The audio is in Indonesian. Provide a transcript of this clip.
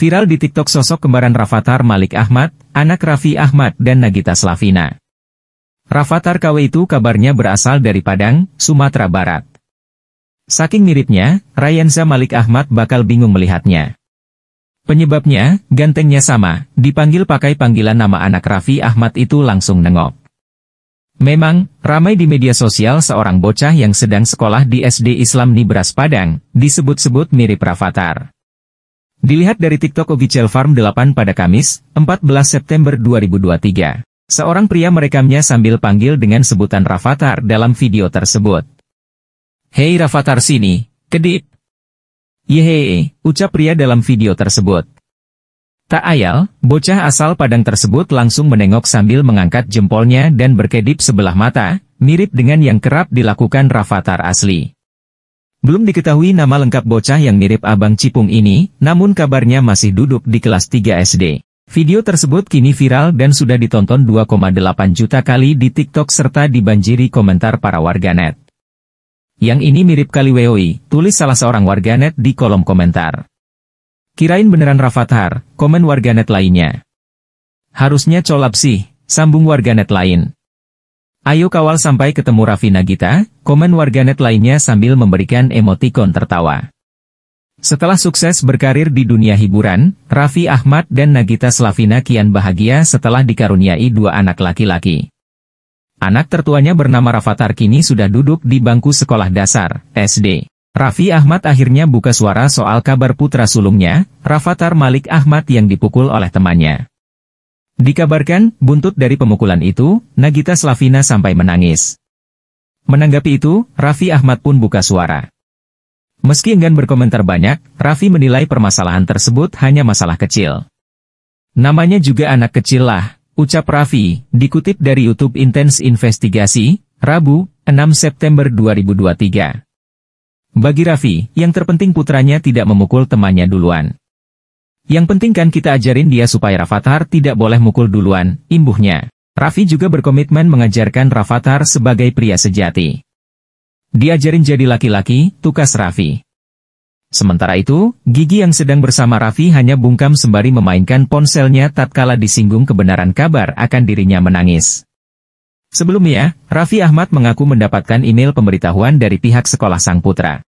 Viral di TikTok sosok kembaran Rafathar Malik Ahmad, anak Raffi Ahmad dan Nagita Slavina. Rafathar KW itu kabarnya berasal dari Padang, Sumatera Barat. Saking miripnya, Ryanza Malik Ahmad bakal bingung melihatnya. Penyebabnya, gantengnya sama, dipanggil pakai panggilan nama anak Raffi Ahmad itu langsung nengok. Memang, ramai di media sosial seorang bocah yang sedang sekolah di SD Islam Nibras Padang, disebut-sebut mirip Rafathar. Dilihat dari TikTok Official Farm 8 pada Kamis, 14 September 2023. Seorang pria merekamnya sambil panggil dengan sebutan Rafathar dalam video tersebut. Hei Rafathar sini, kedip. Yehehe, ucap pria dalam video tersebut. Tak ayal, bocah asal Padang tersebut langsung menengok sambil mengangkat jempolnya dan berkedip sebelah mata, mirip dengan yang kerap dilakukan Rafathar asli. Belum diketahui nama lengkap bocah yang mirip Abang Cipung ini, namun kabarnya masih duduk di kelas 3 SD. Video tersebut kini viral dan sudah ditonton 2,8 juta kali di TikTok serta dibanjiri komentar para warganet. Yang ini mirip kali Weoi, tulis salah seorang warganet di kolom komentar. Kirain beneran Rafathar, komen warganet lainnya. Harusnya colap sih, sambung warganet lain. Ayo kawal sampai ketemu Raffi Nagita, komen warganet lainnya sambil memberikan emotikon tertawa. Setelah sukses berkarir di dunia hiburan, Raffi Ahmad dan Nagita Slavina kian bahagia setelah dikaruniai dua anak laki-laki. Anak tertuanya bernama Rafathar kini sudah duduk di bangku sekolah dasar, SD. Raffi Ahmad akhirnya buka suara soal kabar putra sulungnya, Rafathar Malik Ahmad yang dipukul oleh temannya. Dikabarkan, buntut dari pemukulan itu, Nagita Slavina sampai menangis. Menanggapi itu, Raffi Ahmad pun buka suara. Meski enggan berkomentar banyak, Raffi menilai permasalahan tersebut hanya masalah kecil. Namanya juga anak kecil lah, ucap Raffi, dikutip dari YouTube Intense Investigasi, Rabu, 6 September 2023. Bagi Raffi, yang terpenting putranya tidak memukul temannya duluan. Yang penting kan kita ajarin dia supaya Rafathar tidak boleh mukul duluan, imbuhnya. Raffi juga berkomitmen mengajarkan Rafathar sebagai pria sejati. Diajarin jadi laki-laki, tukas Raffi. Sementara itu, Gigi yang sedang bersama Raffi hanya bungkam sembari memainkan ponselnya tatkala disinggung kebenaran kabar akan dirinya menangis. Sebelumnya, Raffi Ahmad mengaku mendapatkan email pemberitahuan dari pihak sekolah sang putra.